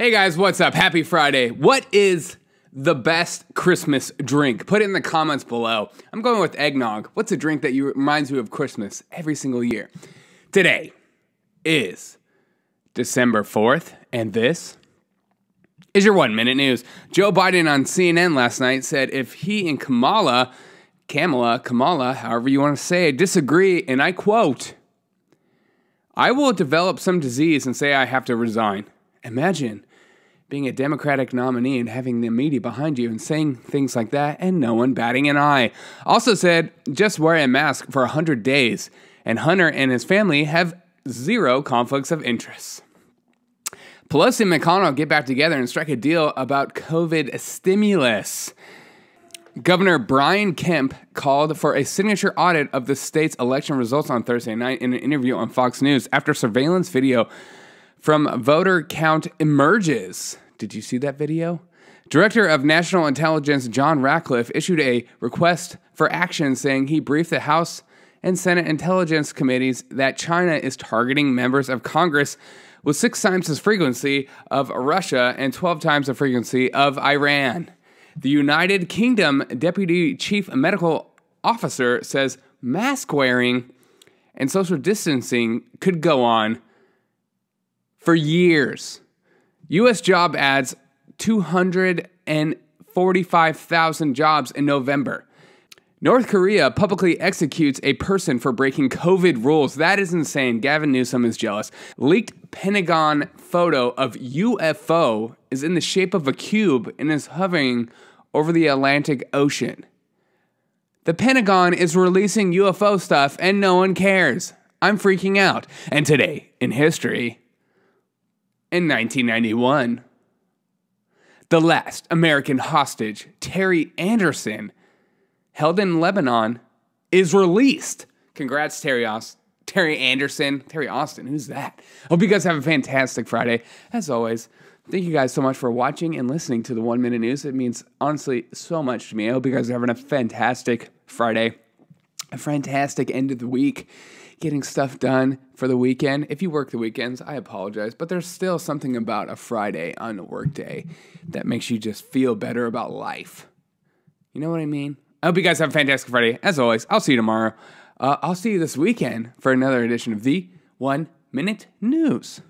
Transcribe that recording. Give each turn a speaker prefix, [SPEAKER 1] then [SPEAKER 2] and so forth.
[SPEAKER 1] Hey guys, what's up? Happy Friday. What is the best Christmas drink? Put it in the comments below. I'm going with eggnog. What's a drink that you reminds you of Christmas every single year? Today is December 4th, and this is your 1 minute news. Joe Biden on CNN last night said if he and Kamala, Kamala, Kamala, however you want to say it, disagree, and I quote, I will develop some disease and say I have to resign. Imagine being a Democratic nominee and having the media behind you and saying things like that and no one batting an eye. Also said, just wear a mask for 100 days, and Hunter and his family have zero conflicts of interest. Pelosi and McConnell get back together and strike a deal about COVID stimulus. Governor Brian Kemp called for a signature audit of the state's election results on Thursday night in an interview on Fox News after surveillance video from voter count emerges. Did you see that video? Director of National Intelligence John Ratcliffe issued a request for action saying he briefed the House and Senate intelligence committees that China is targeting members of Congress with six times the frequency of Russia and 12 times the frequency of Iran. The United Kingdom Deputy Chief Medical Officer says mask wearing and social distancing could go on for years. US job ads 245,000 jobs in November. North Korea publicly executes a person for breaking COVID rules. That is insane. Gavin Newsom is jealous. Leaked Pentagon photo of UFO is in the shape of a cube and is hovering over the Atlantic Ocean. The Pentagon is releasing UFO stuff and no one cares. I'm freaking out. And today in history, in 1991, the last American hostage, Terry Anderson, held in Lebanon, is released. Congrats, Terry Austin. Terry Anderson, Terry Austin, who's that? Hope you guys have a fantastic Friday. As always, thank you guys so much for watching and listening to the One Minute News. It means honestly so much to me. I hope you guys are having a fantastic Friday, a fantastic end of the week getting stuff done for the weekend. If you work the weekends, I apologize, but there's still something about a Friday on a work day that makes you just feel better about life. You know what I mean? I hope you guys have a fantastic Friday. As always, I'll see you tomorrow. Uh, I'll see you this weekend for another edition of the One Minute News.